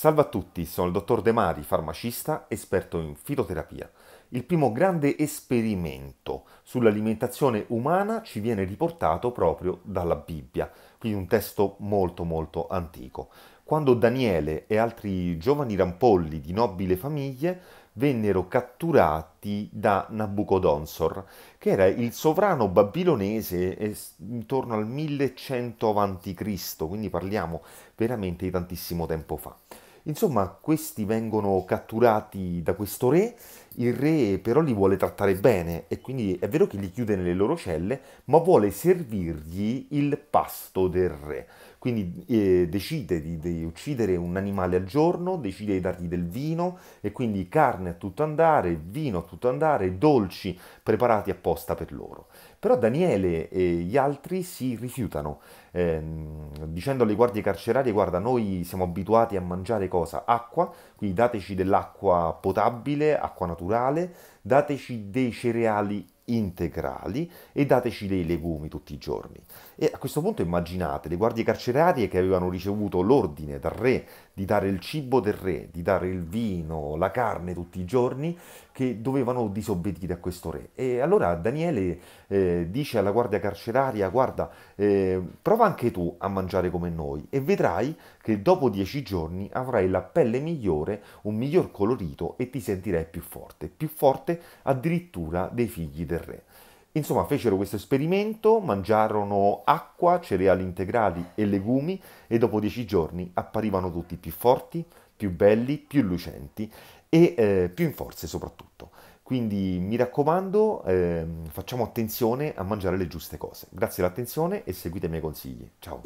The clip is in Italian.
Salve a tutti, sono il dottor De Mari, farmacista, esperto in fitoterapia. Il primo grande esperimento sull'alimentazione umana ci viene riportato proprio dalla Bibbia, quindi un testo molto molto antico, quando Daniele e altri giovani rampolli di nobile famiglie vennero catturati da Nabucodonosor, che era il sovrano babilonese intorno al 1100 a.C., quindi parliamo veramente di tantissimo tempo fa. Insomma, questi vengono catturati da questo re il re però li vuole trattare bene e quindi è vero che li chiude nelle loro celle, ma vuole servirgli il pasto del re. Quindi eh, decide di, di, uccidere un animale al giorno, decide di dargli del vino e quindi carne a tutto andare, vino a tutto andare, dolci preparati apposta per loro. Però Daniele e gli altri si rifiutano, ehm, dicendo alle guardie carcerarie, guarda, noi siamo abituati a mangiare cosa? Acqua, quindi dateci dell'acqua potabile, acqua naturale naturale, dateci dei cereali integrali e dateci dei legumi tutti i giorni. E a questo punto immaginate le guardie carcerarie che avevano ricevuto l'ordine dal re di dare il cibo del re, di dare il vino, la carne tutti i giorni, che dovevano disobbedire a questo re. E allora Daniele eh, dice alla guardia carceraria, guarda, eh, prova anche tu a mangiare come noi e vedrai che dopo dieci giorni avrai la pelle migliore, un miglior colorito e ti sentirai più forte, più forte addirittura dei figli del del re. Insomma, fecero questo esperimento, mangiarono acqua, cereali integrali e legumi e dopo dieci giorni apparivano tutti più forti, più belli, più lucenti e eh, più in forze soprattutto. Quindi mi raccomando, eh, facciamo attenzione a mangiare le giuste cose. Grazie dell'attenzione e seguite i miei consigli. Ciao!